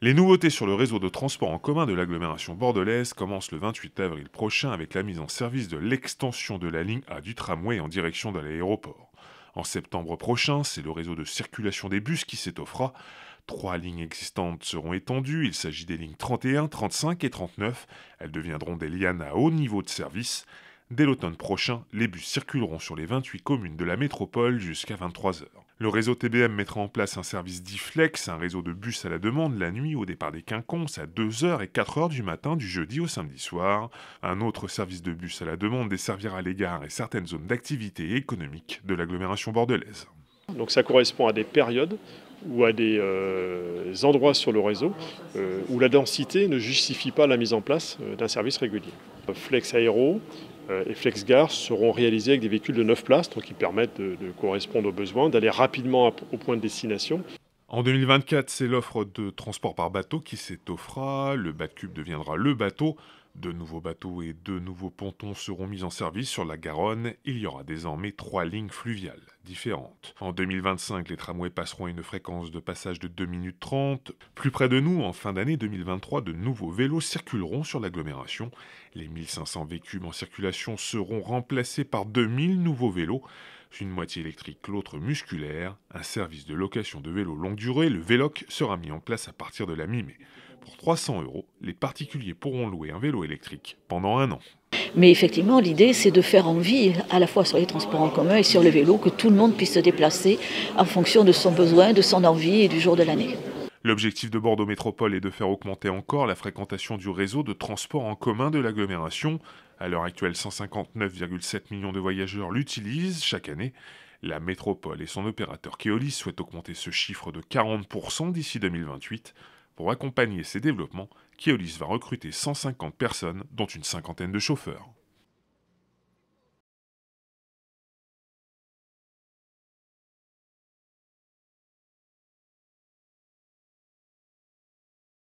Les nouveautés sur le réseau de transport en commun de l'agglomération bordelaise commencent le 28 avril prochain avec la mise en service de l'extension de la ligne A du tramway en direction de l'aéroport. En septembre prochain, c'est le réseau de circulation des bus qui s'étoffera. Trois lignes existantes seront étendues, il s'agit des lignes 31, 35 et 39. Elles deviendront des lianes à haut niveau de service. Dès l'automne prochain, les bus circuleront sur les 28 communes de la métropole jusqu'à 23 heures. Le réseau TBM mettra en place un service d'IFLEX, un réseau de bus à la demande la nuit au départ des quinconces à 2h et 4h du matin du jeudi au samedi soir. Un autre service de bus à la demande desservira les gares et certaines zones d'activité économique de l'agglomération bordelaise. Donc ça correspond à des périodes ou à des euh, endroits sur le réseau euh, où la densité ne justifie pas la mise en place euh, d'un service régulier. Flex Aéro, euh, et FlexGar seront réalisés avec des véhicules de 9 places, donc qui permettent de, correspondre aux besoins, d'aller rapidement au point de destination. En 2024, c'est l'offre de transport par bateau qui s'étoffera, le Batcube deviendra le bateau, de nouveaux bateaux et de nouveaux pontons seront mis en service sur la Garonne. Il y aura désormais trois lignes fluviales différentes. En 2025, les tramways passeront à une fréquence de passage de 2 minutes 30. Plus près de nous, en fin d'année 2023, de nouveaux vélos circuleront sur l'agglomération. Les 1500 véhicules en circulation seront remplacés par 2000 nouveaux vélos une moitié électrique, l'autre musculaire. Un service de location de vélos longue durée, le Véloc, sera mis en place à partir de la mi-mai. Pour 300 euros, les particuliers pourront louer un vélo électrique pendant un an. Mais effectivement, l'idée, c'est de faire envie, à la fois sur les transports en commun et sur le vélo, que tout le monde puisse se déplacer en fonction de son besoin, de son envie et du jour de l'année. L'objectif de Bordeaux Métropole est de faire augmenter encore la fréquentation du réseau de transport en commun de l'agglomération. À l'heure actuelle, 159,7 millions de voyageurs l'utilisent chaque année. La métropole et son opérateur Keolis souhaitent augmenter ce chiffre de 40% d'ici 2028. Pour accompagner ces développements, Keolis va recruter 150 personnes, dont une cinquantaine de chauffeurs.